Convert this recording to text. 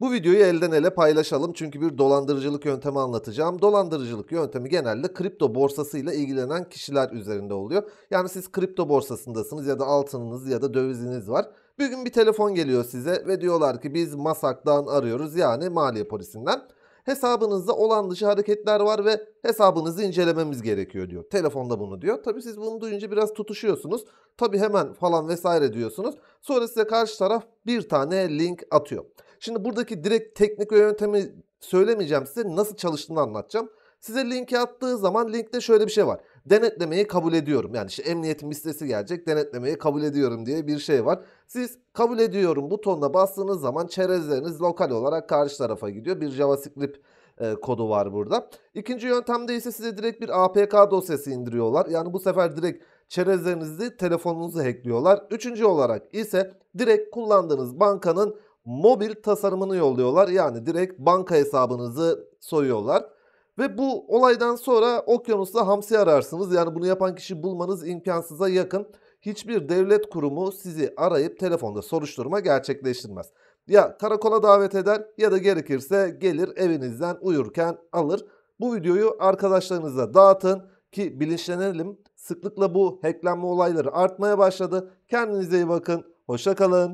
Bu videoyu elden ele paylaşalım çünkü bir dolandırıcılık yöntemi anlatacağım. Dolandırıcılık yöntemi genelde kripto borsasıyla ilgilenen kişiler üzerinde oluyor. Yani siz kripto borsasındasınız ya da altınınız ya da döviziniz var. Bir gün bir telefon geliyor size ve diyorlar ki biz Masak'tan arıyoruz yani Maliye Polisi'nden hesabınızda olan dışı hareketler var ve hesabınızı incelememiz gerekiyor diyor. Telefonda bunu diyor. Tabi siz bunu duyunca biraz tutuşuyorsunuz. Tabi hemen falan vesaire diyorsunuz. Sonra size karşı taraf bir tane link atıyor. Şimdi buradaki direkt teknik ve yöntemi söylemeyeceğim size nasıl çalıştığını anlatacağım. Size linki attığı zaman linkte şöyle bir şey var. Denetlemeyi kabul ediyorum. Yani işte emniyetin listesi gelecek denetlemeyi kabul ediyorum diye bir şey var. Siz kabul ediyorum butonuna bastığınız zaman çerezleriniz lokal olarak karşı tarafa gidiyor. Bir JavaScript e, kodu var burada. İkinci yöntemde ise size direkt bir APK dosyası indiriyorlar. Yani bu sefer direkt çerezlerinizi telefonunuzu hackliyorlar. Üçüncü olarak ise direkt kullandığınız bankanın mobil tasarımını yolluyorlar. Yani direkt banka hesabınızı soyuyorlar. Ve bu olaydan sonra okyanusta hamsi ararsınız. Yani bunu yapan kişi bulmanız imkansıza yakın. Hiçbir devlet kurumu sizi arayıp telefonda soruşturma gerçekleştirmez. Ya karakola davet eder ya da gerekirse gelir evinizden uyurken alır. Bu videoyu arkadaşlarınıza dağıtın ki bilinçlenelim. Sıklıkla bu hacklenme olayları artmaya başladı. Kendinize iyi bakın. Hoşça kalın.